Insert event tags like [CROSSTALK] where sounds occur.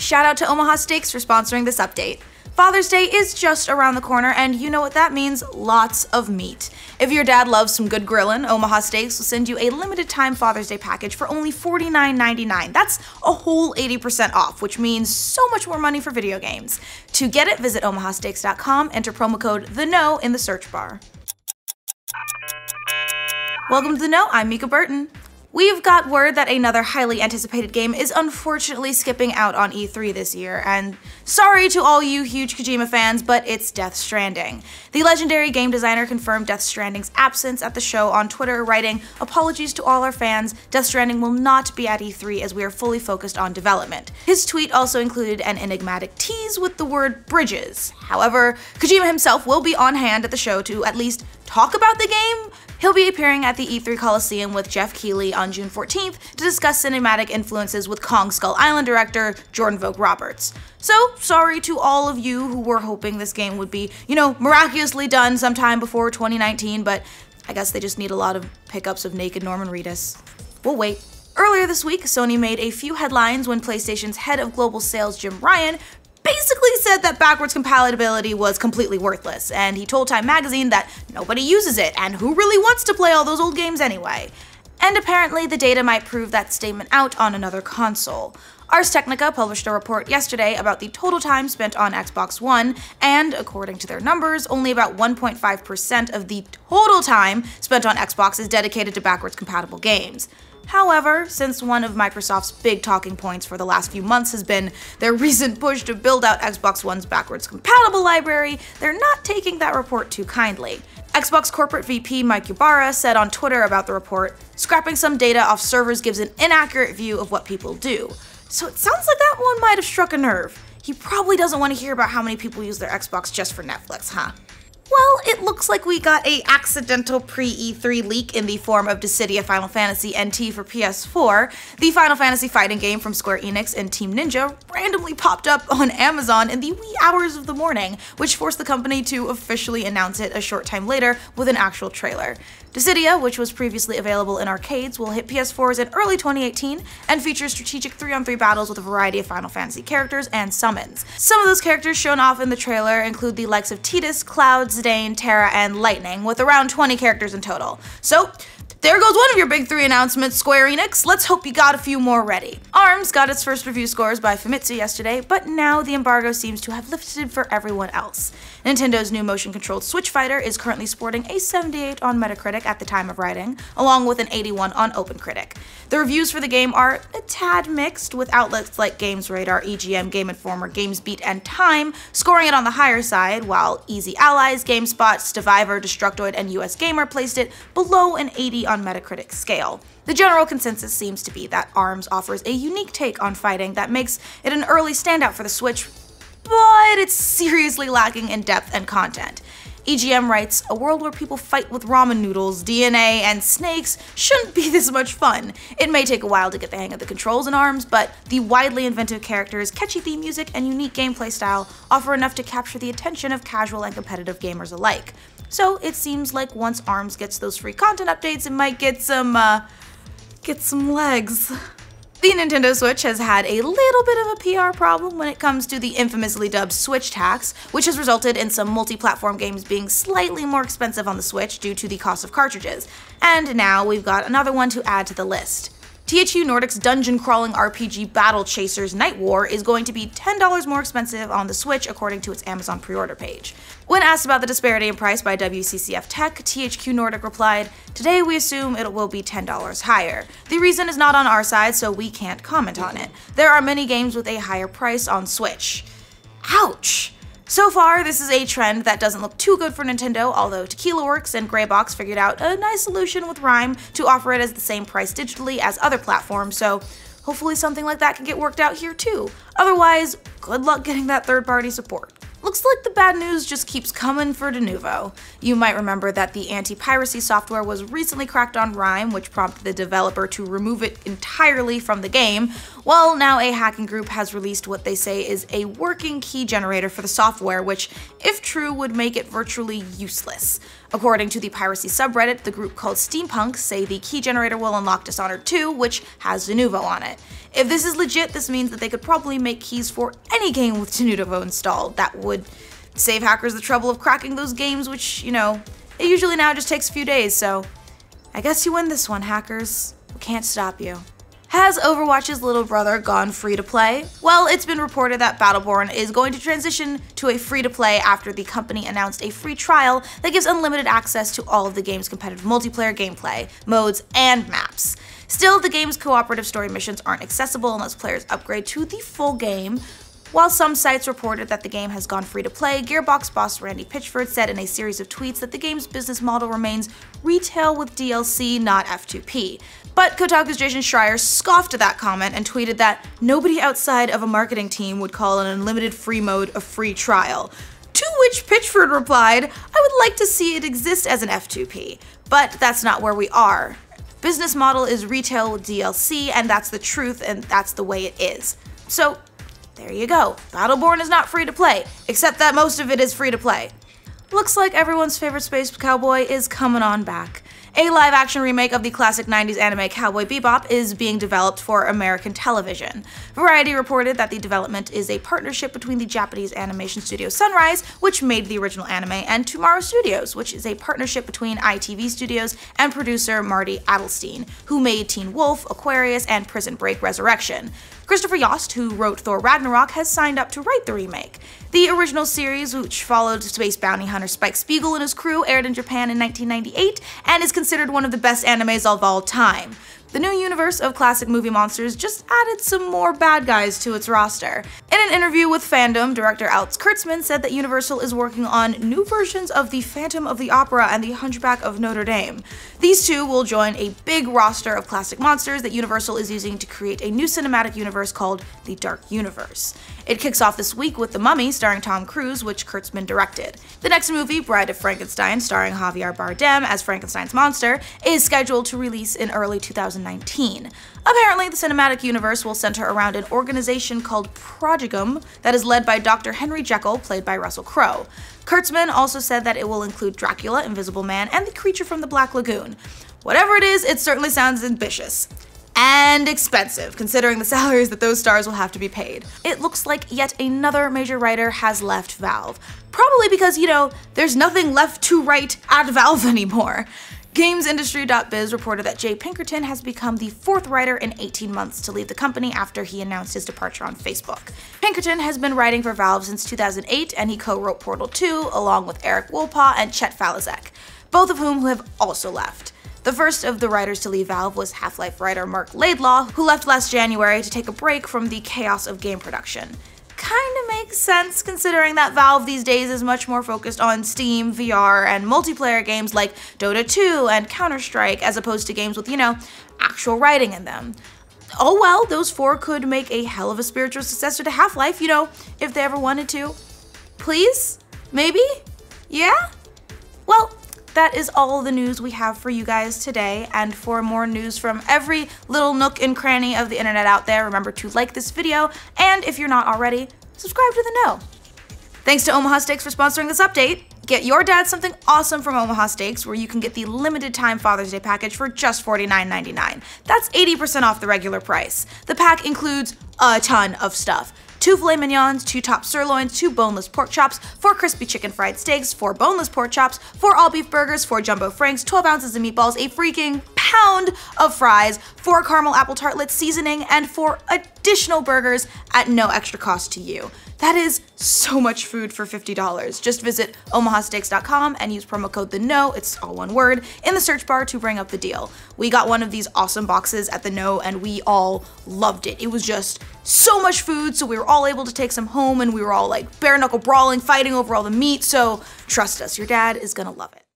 Shout out to Omaha Steaks for sponsoring this update. Father's Day is just around the corner, and you know what that means lots of meat. If your dad loves some good grilling, Omaha Steaks will send you a limited time Father's Day package for only $49.99. That's a whole 80% off, which means so much more money for video games. To get it, visit omahasteaks.com, enter promo code The in the search bar. Welcome to The Know, I'm Mika Burton. We've got word that another highly anticipated game is unfortunately skipping out on E3 this year, and sorry to all you huge Kojima fans, but it's Death Stranding. The legendary game designer confirmed Death Stranding's absence at the show on Twitter, writing, Apologies to all our fans, Death Stranding will not be at E3 as we are fully focused on development. His tweet also included an enigmatic tease with the word bridges. However, Kojima himself will be on hand at the show to at least talk about the game, He'll be appearing at the E3 Coliseum with Jeff Keighley on June 14th to discuss cinematic influences with Kong Skull Island director Jordan Vogt Roberts. So, sorry to all of you who were hoping this game would be, you know, miraculously done sometime before 2019, but I guess they just need a lot of pickups of naked Norman Reedus. We'll wait. Earlier this week, Sony made a few headlines when PlayStation's head of global sales, Jim Ryan, basically said that backwards compatibility was completely worthless, and he told Time Magazine that nobody uses it, and who really wants to play all those old games anyway? And apparently, the data might prove that statement out on another console. Ars Technica published a report yesterday about the total time spent on Xbox One, and according to their numbers, only about 1.5% of the total time spent on Xbox is dedicated to backwards compatible games. However, since one of Microsoft's big talking points for the last few months has been their [LAUGHS] recent push to build out Xbox One's backwards compatible library, they're not taking that report too kindly. Xbox corporate VP Mike Ybarra said on Twitter about the report, scrapping some data off servers gives an inaccurate view of what people do. So it sounds like that one might have struck a nerve. He probably doesn't want to hear about how many people use their Xbox just for Netflix, huh? Well, it looks like we got a accidental pre-E3 leak in the form of Dissidia Final Fantasy NT for PS4. The Final Fantasy fighting game from Square Enix and Team Ninja randomly popped up on Amazon in the wee hours of the morning, which forced the company to officially announce it a short time later with an actual trailer. Dissidia, which was previously available in arcades, will hit PS4s in early 2018 and features strategic 3-on-3 battles with a variety of Final Fantasy characters and summons. Some of those characters shown off in the trailer include the likes of Tidus, Clouds, Zidane, Terra, and Lightning, with around 20 characters in total. So, there goes one of your big three announcements, Square Enix. Let's hope you got a few more ready. ARMS got its first review scores by Famitsu yesterday, but now the embargo seems to have lifted for everyone else. Nintendo's new motion-controlled Switch Fighter is currently sporting a 78 on Metacritic at the time of writing, along with an 81 on OpenCritic. The reviews for the game are a tad mixed, with outlets like Games Radar, EGM, Game Informer, GamesBeat, and Time scoring it on the higher side, while Easy Allies, GameSpot, Survivor, Destructoid, and US Gamer placed it below an 80 on Metacritic scale. The general consensus seems to be that ARMS offers a unique take on fighting that makes it an early standout for the Switch, but it's seriously lacking in depth and content. EGM writes, a world where people fight with ramen noodles, DNA, and snakes shouldn't be [LAUGHS] this much fun. It may take a while to get the hang of the controls and arms, but the widely inventive characters, catchy theme music, and unique gameplay style offer enough to capture the attention of casual and competitive gamers alike. So it seems like once ARMS gets those free content updates, it might get some, uh, get some legs. [LAUGHS] The Nintendo Switch has had a little bit of a PR problem when it comes to the infamously dubbed Switch tax, which has resulted in some multi platform games being slightly more expensive on the Switch due to the cost of cartridges. And now we've got another one to add to the list. THQ Nordic's dungeon crawling RPG Battle Chasers Night War is going to be $10 more expensive on the Switch according to its Amazon pre-order page. When asked about the disparity in price by WCCF Tech, THQ Nordic replied, Today we assume it will be $10 higher. The reason is not on our side, so we can't comment on it. There are many games with a higher price on Switch. Ouch! So far, this is a trend that doesn't look too good for Nintendo, although Tequila Works and Graybox figured out a nice solution with Rhyme to offer it as the same price digitally as other platforms, so hopefully something like that can get worked out here too. Otherwise, good luck getting that third party support. Looks like the bad news just keeps coming for Denuvo. You might remember that the anti-piracy software was recently cracked on Rhyme, which prompted the developer to remove it entirely from the game. Well, now a hacking group has released what they say is a working key generator for the software, which, if true, would make it virtually useless. According to the piracy subreddit, the group called Steampunk say the key generator will unlock Dishonored 2, which has Denuvo on it. If this is legit, this means that they could probably make keys for any game with Denuvo installed. That would save hackers the trouble of cracking those games, which, you know, it usually now just takes a few days, so I guess you win this one, hackers. We can't stop you. Has Overwatch's little brother gone free to play? Well, it's been reported that Battleborn is going to transition to a free to play after the company announced a free trial that gives unlimited access to all of the game's competitive multiplayer gameplay, modes, and maps. Still, the game's cooperative story missions aren't accessible unless players upgrade to the full game, while some sites reported that the game has gone free to play, Gearbox boss Randy Pitchford said in a series of tweets that the game's business model remains retail with DLC, not F2P. But Kotaku's Jason Schreier scoffed at that comment and tweeted that nobody outside of a marketing team would call an unlimited free mode a free trial. To which Pitchford replied, I would like to see it exist as an F2P, but that's not where we are. Business model is retail DLC, and that's the truth, and that's the way it is. So there you go. Battleborn is not free to play, except that most of it is free to play. Looks like everyone's favorite space cowboy is coming on back. A live action remake of the classic 90s anime Cowboy Bebop is being developed for American television. Variety reported that the development is a partnership between the Japanese animation studio Sunrise, which made the original anime, and Tomorrow Studios, which is a partnership between ITV Studios and producer Marty Adelstein, who made Teen Wolf, Aquarius, and Prison Break Resurrection. Christopher Yost, who wrote Thor Ragnarok, has signed up to write the remake. The original series, which followed space bounty hunter Spike Spiegel and his crew, aired in Japan in 1998 and is considered one of the best animes of all time. The new universe of classic movie monsters just added some more bad guys to its roster. In an interview with Fandom, director Alex Kurtzman said that Universal is working on new versions of the Phantom of the Opera and the Hunchback of Notre Dame. These two will join a big roster of classic monsters that Universal is using to create a new cinematic universe called the Dark Universe. It kicks off this week with The Mummy, starring Tom Cruise, which Kurtzman directed. The next movie, Bride of Frankenstein, starring Javier Bardem as Frankenstein's monster, is scheduled to release in early 2019. Apparently, the cinematic universe will center around an organization called Prodigum that is led by Dr. Henry Jekyll, played by Russell Crowe. Kurtzman also said that it will include Dracula, Invisible Man, and the creature from the Black Lagoon. Whatever it is, it certainly sounds ambitious and expensive, considering the salaries that those stars will have to be paid. It looks like yet another major writer has left Valve. Probably because, you know, there's nothing left to write at Valve [LAUGHS] anymore. GamesIndustry.biz reported that Jay Pinkerton has become the fourth writer in 18 months to leave the company after he announced his departure on Facebook. Pinkerton has been writing for Valve since 2008, and he co-wrote Portal 2 along with Eric Wolpaw and Chet Falazek, both of whom have also left. The first of the writers to leave Valve was Half-Life writer Mark Laidlaw, who left last January to take a break from the chaos of game production kind of makes sense considering that Valve these days is much more focused on Steam, VR, and multiplayer games like Dota 2 and Counter Strike as opposed to games with, you know, actual writing in them. Oh well, those four could make a hell of a spiritual successor to Half Life, you know, if they ever wanted to. Please? Maybe? Yeah? Well, that is all the news we have for you guys today. And for more news from every little nook and cranny of the internet out there, remember to like this video. And if you're not already, subscribe to The Know. Thanks to Omaha Steaks for sponsoring this update. Get your dad something awesome from Omaha Steaks, where you can get the limited time Father's Day package for just $49.99. That's 80% off the regular price. The pack includes a ton of stuff two filet mignons, two top sirloins, two boneless pork chops, four crispy chicken fried steaks, four boneless pork chops, four all beef burgers, four jumbo franks, 12 ounces of meatballs, a freaking pound of fries, four caramel apple tartlets, seasoning, and four additional burgers at no extra cost to you. That is so much food for $50. Just visit omahasteaks.com and use promo code the no, it's all one word, in the search bar to bring up the deal. We got one of these awesome boxes at the no and we all loved it. It was just so much food, so we were all able to take some home and we were all like bare knuckle brawling, fighting over all the meat. So trust us, your dad is gonna love it.